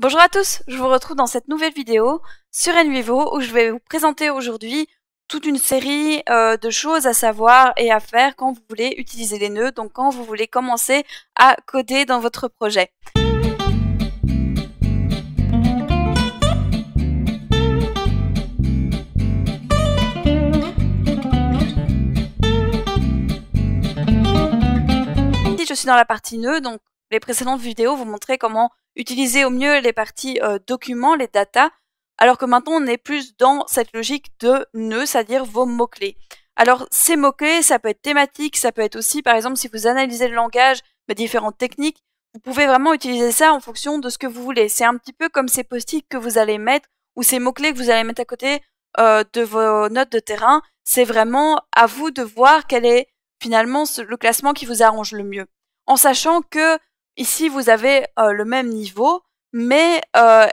Bonjour à tous, je vous retrouve dans cette nouvelle vidéo sur Envivo où je vais vous présenter aujourd'hui toute une série euh, de choses à savoir et à faire quand vous voulez utiliser les nœuds, donc quand vous voulez commencer à coder dans votre projet. je suis dans la partie nœuds, donc les précédentes vidéos vous montraient comment utiliser au mieux les parties euh, documents, les data, alors que maintenant on est plus dans cette logique de nœuds, c'est-à-dire vos mots-clés. Alors ces mots-clés, ça peut être thématique, ça peut être aussi par exemple si vous analysez le langage, différentes techniques, vous pouvez vraiment utiliser ça en fonction de ce que vous voulez. C'est un petit peu comme ces post-it que vous allez mettre ou ces mots-clés que vous allez mettre à côté euh, de vos notes de terrain. C'est vraiment à vous de voir quel est finalement le classement qui vous arrange le mieux. En sachant que Ici, vous avez euh, le même niveau, mais euh,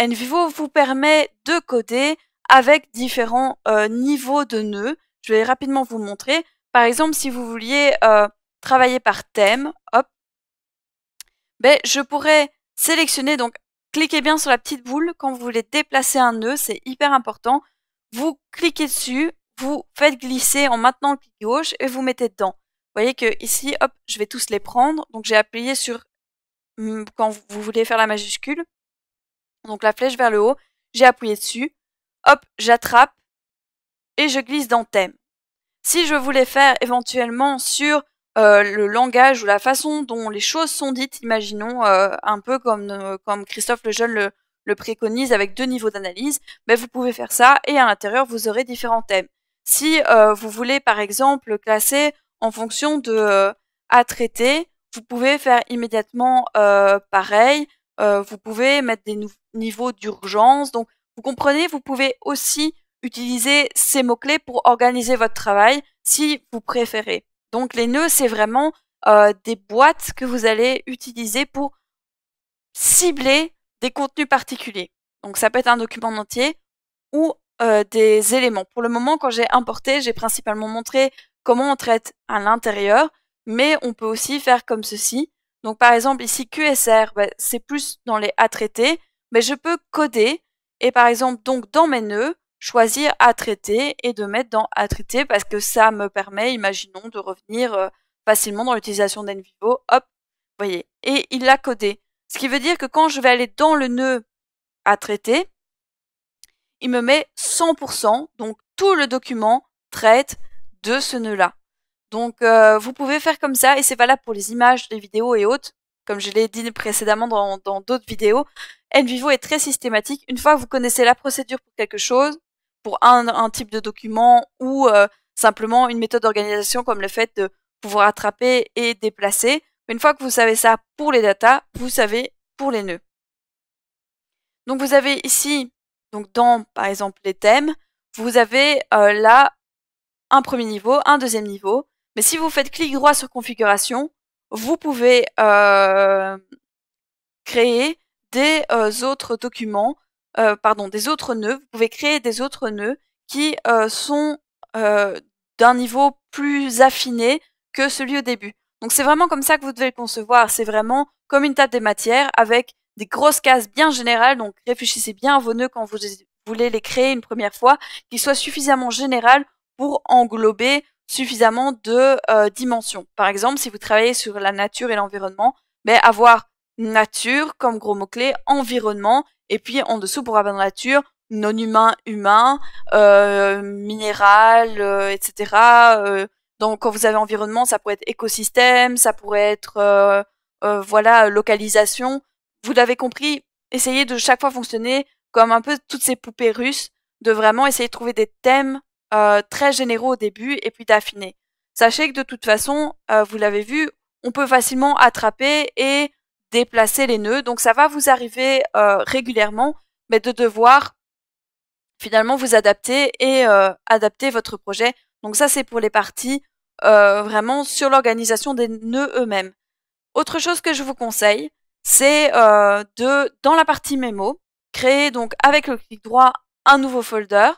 vous permet de coder avec différents euh, niveaux de nœuds. Je vais rapidement vous montrer. Par exemple, si vous vouliez euh, travailler par thème, hop, ben, je pourrais sélectionner, donc cliquez bien sur la petite boule quand vous voulez déplacer un nœud, c'est hyper important. Vous cliquez dessus, vous faites glisser en maintenant le clic gauche et vous mettez dedans. Vous voyez que ici, hop, je vais tous les prendre. Donc j'ai appuyé sur quand vous voulez faire la majuscule. Donc la flèche vers le haut, j'ai appuyé dessus. Hop, j'attrape et je glisse dans thème. Si je voulais faire éventuellement sur euh, le langage ou la façon dont les choses sont dites, imaginons euh, un peu comme, euh, comme Christophe Lejeune le, le préconise avec deux niveaux d'analyse, mais ben, vous pouvez faire ça et à l'intérieur vous aurez différents thèmes. Si vous voulez par exemple classer en fonction de euh, à traiter. Vous pouvez faire immédiatement euh, pareil. Euh, vous pouvez mettre des niveaux d'urgence. Donc, vous comprenez, vous pouvez aussi utiliser ces mots-clés pour organiser votre travail si vous préférez. Donc, les nœuds, c'est vraiment des boîtes que vous allez utiliser pour cibler des contenus particuliers. Donc, ça peut être un document entier ou des éléments. Pour le moment, quand j'ai importé, j'ai principalement montré comment on traite à l'intérieur, mais on peut aussi faire comme ceci. Donc par exemple ici QSR, bah, c'est plus dans les à traiter, mais je peux coder et par exemple donc dans mes nœuds, choisir à traiter et de mettre dans à traiter parce que ça me permet, imaginons, de revenir euh, facilement dans l'utilisation d'Envivo. Hop, voyez. Et il l'a codé. Ce qui veut dire que quand je vais aller dans le nœud à traiter, il me met 100%, donc tout le document traite de ce nœud-là. Donc euh, vous pouvez faire comme ça, et c'est valable pour les images, les vidéos et autres. Comme je l'ai dit précédemment dans d'autres vidéos, NVivo est très systématique. Une fois que vous connaissez la procédure pour quelque chose, pour un, type de document ou euh, simplement une méthode d'organisation comme le fait de pouvoir attraper et déplacer, une fois que vous savez ça pour les datas, vous savez pour les nœuds. Donc vous avez ici, donc dans par exemple les thèmes, vous avez euh, là un premier niveau, un deuxième niveau. Mais si vous faites clic droit sur configuration, vous pouvez euh, créer des euh, autres documents, euh, pardon, des autres nœuds. Vous pouvez créer des autres nœuds qui sont d'un niveau plus affiné que celui au début. Donc c'est vraiment comme ça que vous devez le concevoir. C'est vraiment comme une table des matières avec des grosses cases bien générales. Donc réfléchissez bien à vos nœuds quand vous voulez les créer une première fois, qu'ils soient suffisamment générales pour englober suffisamment de euh, dimensions. Par exemple, si vous travaillez sur la nature et l'environnement, mais avoir nature comme gros mot-clé, environnement, et puis en dessous pour avoir nature, non humain, humain, euh, minéral, euh, etc. Euh, donc quand vous avez environnement, ça pourrait être écosystème, ça pourrait être voilà localisation. Vous l'avez compris, essayez de chaque fois fonctionner comme un peu toutes ces poupées russes, de vraiment essayer de trouver des thèmes euh, très généraux au début et puis d'affiner. Sachez que de toute façon, euh, vous l'avez vu, on peut facilement attraper et déplacer les nœuds. Donc ça va vous arriver euh, régulièrement, mais de devoir finalement vous adapter et adapter votre projet. Donc ça c'est pour les parties vraiment sur l'organisation des nœuds eux-mêmes. Autre chose que je vous conseille, c'est de dans la partie mémo, créer donc avec le clic droit un nouveau folder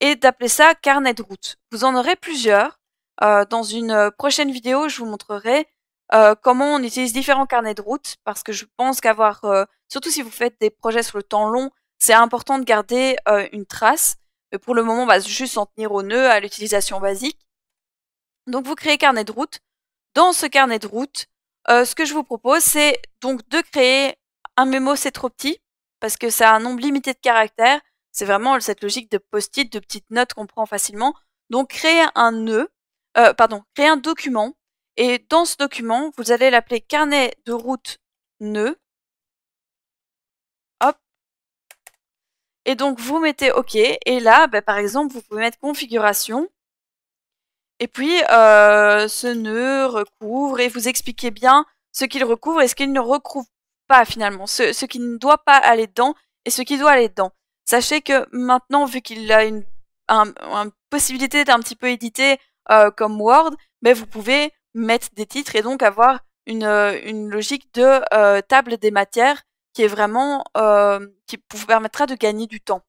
et d'appeler ça carnet de route. Vous en aurez plusieurs. Euh, dans une euh, prochaine vidéo, je vous montrerai euh, comment on utilise différents carnets de route, parce que je pense qu'avoir, surtout si vous faites des projets sur le temps long, c'est important de garder une trace. Mais pour le moment, on va juste s'en tenir au nœud, à l'utilisation basique. Donc vous créez carnet de route. Dans ce carnet de route, ce que je vous propose, c'est donc de créer un mémo, c'est trop petit, parce que c'est un nombre limité de caractères, c'est vraiment cette logique de post-it, de petites notes qu'on prend facilement. Donc créer un nœud, euh, pardon, créer un document. Et dans ce document, vous allez l'appeler carnet de route nœud. Hop. Et donc vous mettez OK. Et là, bah, par exemple, vous pouvez mettre configuration. Et puis euh, ce nœud recouvre et vous expliquez bien ce qu'il recouvre et ce qu'il ne recouvre pas finalement, ce qui ne doit pas aller dedans et ce qui doit aller dedans. Sachez que maintenant, vu qu'il a une, possibilité d'un petit peu édité euh, comme Word, mais vous pouvez mettre des titres et donc avoir une, euh, logique de euh, table des matières qui est vraiment qui vous permettra de gagner du temps.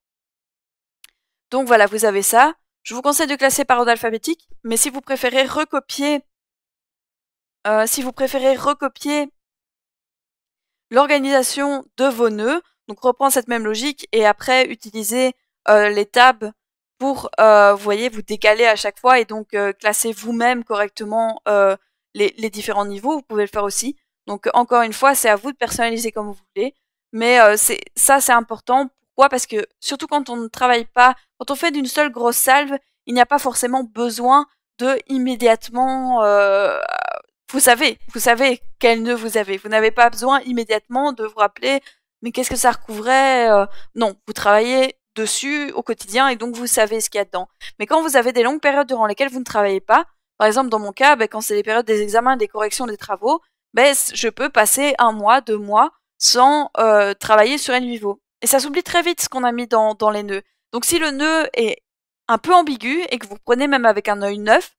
Donc voilà, vous avez ça. Je vous conseille de classer par ordre alphabétique, mais si vous préférez recopier, si vous préférez recopier l'organisation de vos nœuds, donc reprendre cette même logique et après utiliser euh, les tabs pour, euh, vous voyez, vous décaler à chaque fois et donc euh, classer vous-même correctement les, différents niveaux. Vous pouvez le faire aussi. Donc encore une fois, c'est à vous de personnaliser comme vous voulez. Mais c'est ça, c'est important. Pourquoi Parce que surtout quand on ne travaille pas, quand on fait d'une seule grosse salve, il n'y a pas forcément besoin de immédiatement vous savez, vous savez quel nœud vous avez. Vous n'avez pas besoin immédiatement de vous rappeler mais qu'est-ce que ça recouvrait euh, Non, vous travaillez dessus au quotidien et donc vous savez ce qu'il y a dedans. Mais quand vous avez des longues périodes durant lesquelles vous ne travaillez pas, par exemple dans mon cas, ben, quand c'est les périodes des examens, des corrections, des travaux, ben, je peux passer un mois, deux mois sans euh, travailler sur un niveau. Et ça s'oublie très vite ce qu'on a mis dans, les nœuds. Donc si le nœud est un peu ambigu et que vous prenez même avec un œil neuf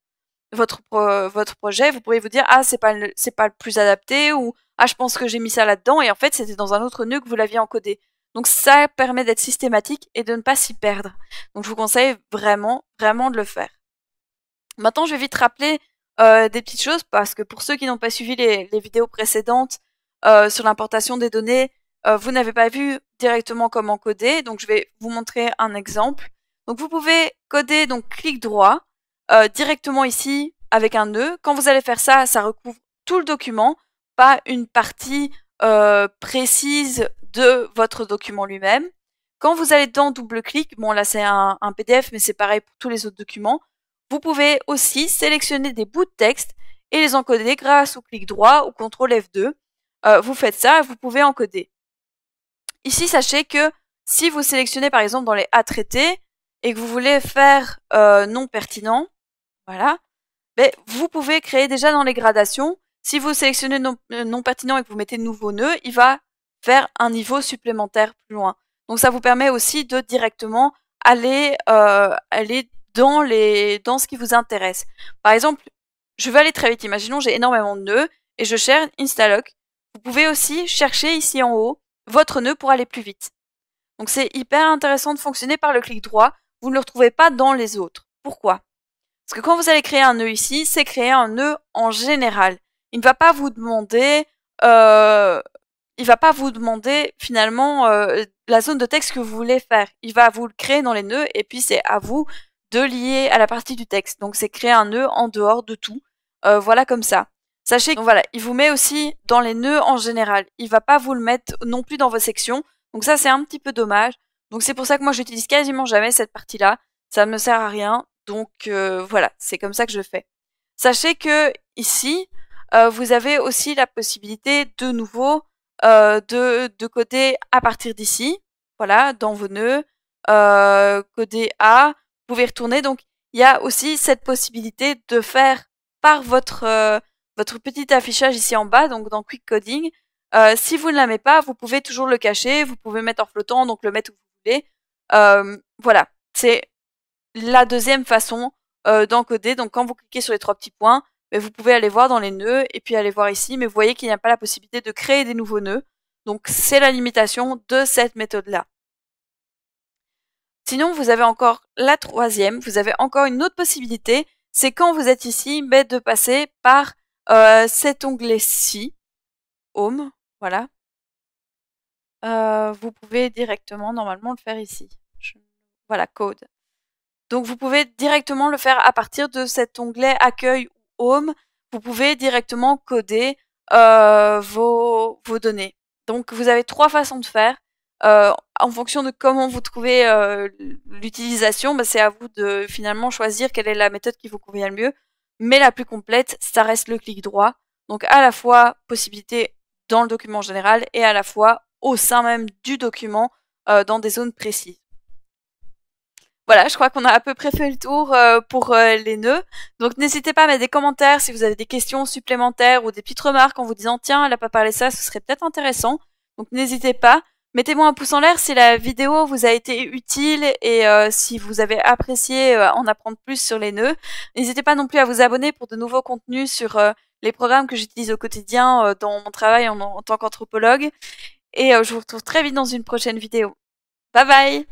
votre, votre projet, vous pourriez vous dire ah c'est pas c'est pas le plus adapté ou ah je pense que j'ai mis ça là-dedans et en fait c'était dans un autre nœud que vous l'aviez encodé. Donc ça permet d'être systématique et de ne pas s'y perdre. Donc je vous conseille vraiment, vraiment de le faire. Maintenant je vais vite rappeler euh, des petites choses parce que pour ceux qui n'ont pas suivi les, vidéos précédentes euh, sur l'importation des données, euh, vous n'avez pas vu directement comment coder. Donc je vais vous montrer un exemple. Donc vous pouvez coder donc clic droit directement ici avec un nœud. Quand vous allez faire ça, ça recouvre tout le document pas une partie euh, précise de votre document lui-même. Quand vous allez dans double-clic, bon là c'est un, PDF, mais c'est pareil pour tous les autres documents, vous pouvez aussi sélectionner des bouts de texte et les encoder grâce au clic droit ou CTRL F2. Euh, vous faites ça et vous pouvez encoder. Ici, sachez que si vous sélectionnez par exemple dans les A traités, et que vous voulez faire euh, non pertinent, voilà, ben, vous pouvez créer déjà dans les gradations si vous sélectionnez non, euh, pertinent et que vous mettez nouveau nœud, il va faire un niveau supplémentaire plus loin. Donc ça vous permet aussi de directement aller, euh, aller dans, les, dans ce qui vous intéresse. Par exemple, je veux aller très vite. Imaginons, j'ai énormément de nœuds et je cherche Instalock. Vous pouvez aussi chercher ici en haut votre nœud pour aller plus vite. Donc c'est hyper intéressant de fonctionner par le clic droit. Vous ne le retrouvez pas dans les autres. Pourquoi Parce que quand vous allez créer un nœud ici, c'est créer un nœud en général il ne va pas vous demander, euh, il va pas vous demander finalement euh, la zone de texte que vous voulez faire. Il va vous le créer dans les nœuds et puis c'est à vous de lier à la partie du texte. Donc c'est créer un nœud en dehors de tout. Euh, voilà comme ça. Sachez qu'il voilà, il vous met aussi dans les nœuds en général. Il va pas vous le mettre non plus dans vos sections. Donc ça c'est un petit peu dommage. Donc c'est pour ça que moi j'utilise quasiment jamais cette partie-là. Ça ne me sert à rien. Donc voilà, c'est comme ça que je fais. Sachez que ici, euh, vous avez aussi la possibilité de nouveau euh, de, coder à partir d'ici, voilà, dans vos nœuds, euh, coder A, vous pouvez retourner. Donc il y a aussi cette possibilité de faire par votre, votre petit affichage ici en bas, donc dans Quick Coding. si vous ne l'avez pas, vous pouvez toujours le cacher, vous pouvez mettre en flottant, donc le mettre où vous voulez. voilà, c'est la deuxième façon d'encoder. Donc quand vous cliquez sur les trois petits points, mais vous pouvez aller voir dans les nœuds et puis aller voir ici, mais vous voyez qu'il n'y a pas la possibilité de créer des nouveaux nœuds. Donc c'est la limitation de cette méthode-là. Sinon, vous avez encore la troisième, vous avez encore une autre possibilité, c'est quand vous êtes ici, mais de passer par euh, cet onglet-ci, Home, voilà. Euh, vous pouvez directement, normalement, le faire ici. Voilà, Code. Donc vous pouvez directement le faire à partir de cet onglet Accueil Home, vous pouvez directement coder euh, vos, données. Donc vous avez trois façons de faire. Euh, en fonction de comment vous trouvez euh, l'utilisation, bah, c'est à vous de finalement choisir quelle est la méthode qui vous convient le mieux. Mais la plus complète, ça reste le clic droit. Donc à la fois possibilité dans le document général et à la fois au sein même du document dans des zones précises. Voilà, je crois qu'on a à peu près fait le tour euh, pour euh, les nœuds. Donc n'hésitez pas à mettre des commentaires si vous avez des questions supplémentaires ou des petites remarques en vous disant tiens, elle a pas parlé ça, ce serait peut-être intéressant. Donc n'hésitez pas. Mettez-moi un pouce en l'air si la vidéo vous a été utile et euh, si vous avez apprécié en apprendre plus sur les nœuds. N'hésitez pas non plus à vous abonner pour de nouveaux contenus sur les programmes que j'utilise au quotidien dans mon travail en tant qu'anthropologue. Et je vous retrouve très vite dans une prochaine vidéo. Bye bye